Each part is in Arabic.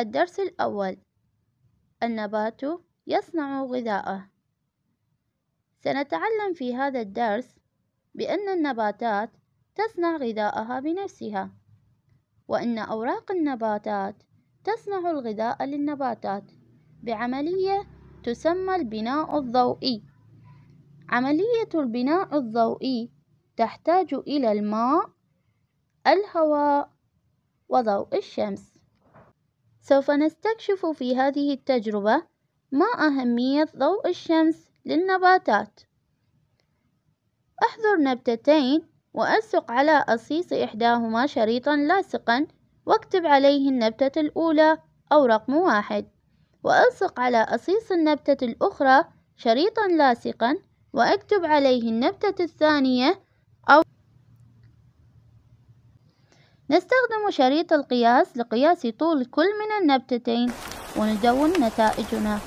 الدرس الأول النبات يصنع غذاءه سنتعلم في هذا الدرس بأن النباتات تصنع غذاءها بنفسها وأن أوراق النباتات تصنع الغذاء للنباتات بعملية تسمى البناء الضوئي عملية البناء الضوئي تحتاج إلى الماء الهواء وضوء الشمس سوف نستكشف في هذه التجربة ما أهمية ضوء الشمس للنباتات أحضر نبتتين وألصق على أصيص إحداهما شريطا لاصقا واكتب عليه النبتة الأولى أو رقم واحد وألصق على أصيص النبتة الأخرى شريطا لاصقا وأكتب عليه النبتة الثانية أو نستخدم شريط القياس لقياس طول كل من النبتتين وندون نتائجنا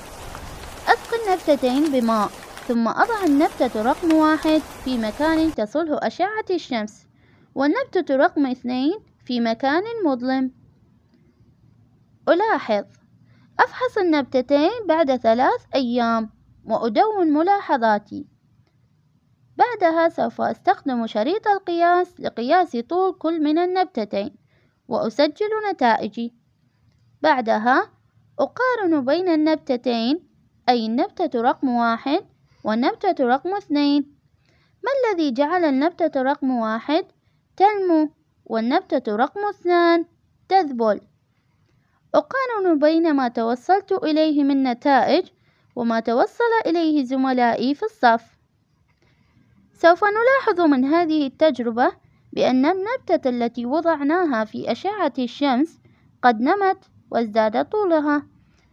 أسقي النبتتين بماء ثم أضع النبتة رقم واحد في مكان تصله أشعة الشمس والنبتة رقم اثنين في مكان مظلم ألاحظ أفحص النبتتين بعد ثلاث أيام وأدون ملاحظاتي بعدها سوف أستخدم شريط القياس لقياس طول كل من النبتتين وأسجل نتائجي بعدها أقارن بين النبتتين أي النبتة رقم واحد والنبتة رقم اثنين ما الذي جعل النبتة رقم واحد تنمو والنبتة رقم اثنان تذبل أقارن بين ما توصلت إليه من نتائج وما توصل إليه زملائي في الصف سوف نلاحظ من هذه التجربة بأن النبتة التي وضعناها في أشعة الشمس قد نمت وازداد طولها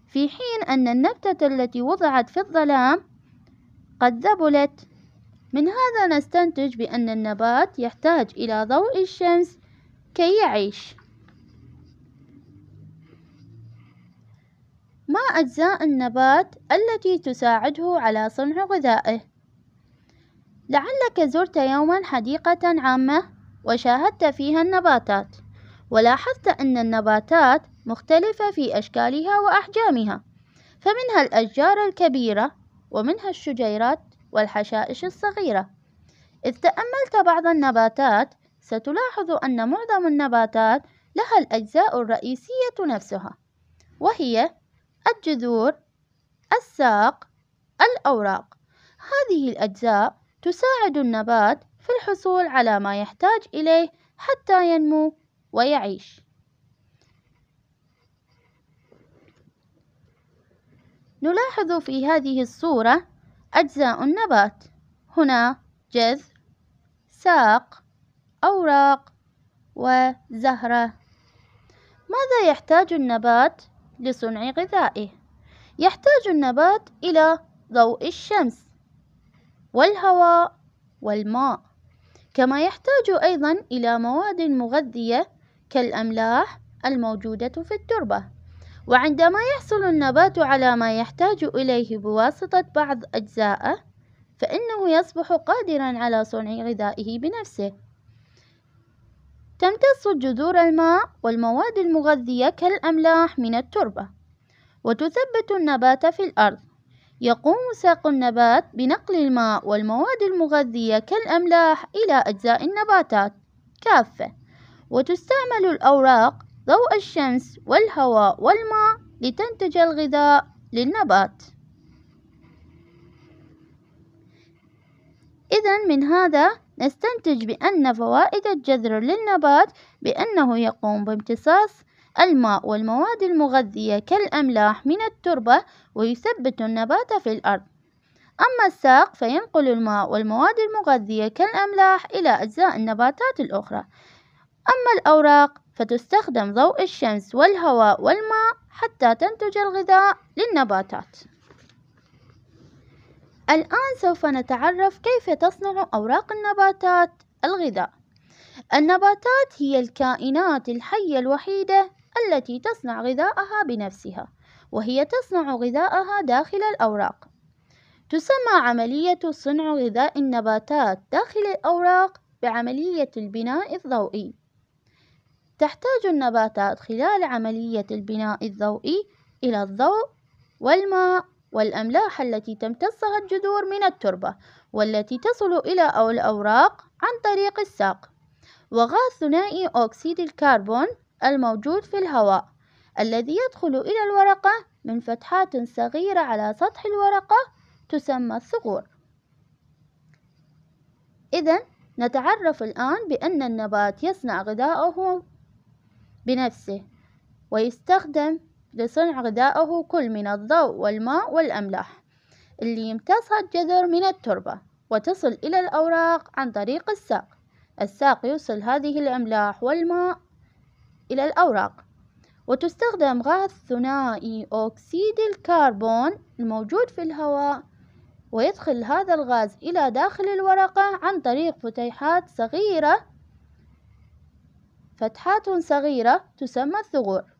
في حين أن النبتة التي وضعت في الظلام قد ذبلت من هذا نستنتج بأن النبات يحتاج إلى ضوء الشمس كي يعيش ما أجزاء النبات التي تساعده على صنع غذائه لعلك زرت يوما حديقة عامة وشاهدت فيها النباتات ولاحظت أن النباتات مختلفة في أشكالها وأحجامها فمنها الأشجار الكبيرة ومنها الشجيرات والحشائش الصغيرة إذ تأملت بعض النباتات ستلاحظ أن معظم النباتات لها الأجزاء الرئيسية نفسها وهي الجذور الساق الأوراق هذه الأجزاء تساعد النبات في الحصول على ما يحتاج إليه حتى ينمو ويعيش نلاحظ في هذه الصورة أجزاء النبات هنا جذر ساق أوراق وزهرة ماذا يحتاج النبات لصنع غذائه؟ يحتاج النبات إلى ضوء الشمس والهواء والماء كما يحتاج أيضا إلى مواد مغذية كالأملاح الموجودة في التربة وعندما يحصل النبات على ما يحتاج إليه بواسطة بعض أجزائه فإنه يصبح قادرا على صنع غذائه بنفسه تمتص جذور الماء والمواد المغذية كالأملاح من التربة وتثبت النبات في الأرض يقوم ساق النبات بنقل الماء والمواد المغذية كالأملاح إلى أجزاء النباتات كافة وتستعمل الأوراق ضوء الشمس والهواء والماء لتنتج الغذاء للنبات إذا من هذا نستنتج بأن فوائد الجذر للنبات بأنه يقوم بامتصاص الماء والمواد المغذية كالأملاح من التربة ويثبت النبات في الأرض أما الساق فينقل الماء والمواد المغذية كالأملاح إلى أجزاء النباتات الأخرى أما الأوراق فتستخدم ضوء الشمس والهواء والماء حتى تنتج الغذاء للنباتات الآن سوف نتعرف كيف تصنع أوراق النباتات الغذاء النباتات هي الكائنات الحية الوحيدة التي تصنع غذاءها بنفسها وهي تصنع غذاءها داخل الأوراق تسمى عملية صنع غذاء النباتات داخل الأوراق بعملية البناء الضوئي تحتاج النباتات خلال عملية البناء الضوئي إلى الضوء والماء والأملاح التي تمتصها الجذور من التربة والتي تصل إلى الأوراق عن طريق الساق وغاز ثنائي أكسيد الكربون الموجود في الهواء الذي يدخل إلى الورقة من فتحات صغيرة على سطح الورقة تسمى الثغور إذا نتعرف الآن بأن النبات يصنع غذاءه بنفسه ويستخدم لصنع غذاءه كل من الضوء والماء والأملاح اللي يمتصها الجذر من التربة وتصل إلى الأوراق عن طريق الساق الساق يوصل هذه الأملاح والماء إلى الأوراق وتستخدم غاز ثنائي أكسيد الكربون الموجود في الهواء ويدخل هذا الغاز إلى داخل الورقة عن طريق فتيحات صغيرة فتحات صغيرة تسمى الثغور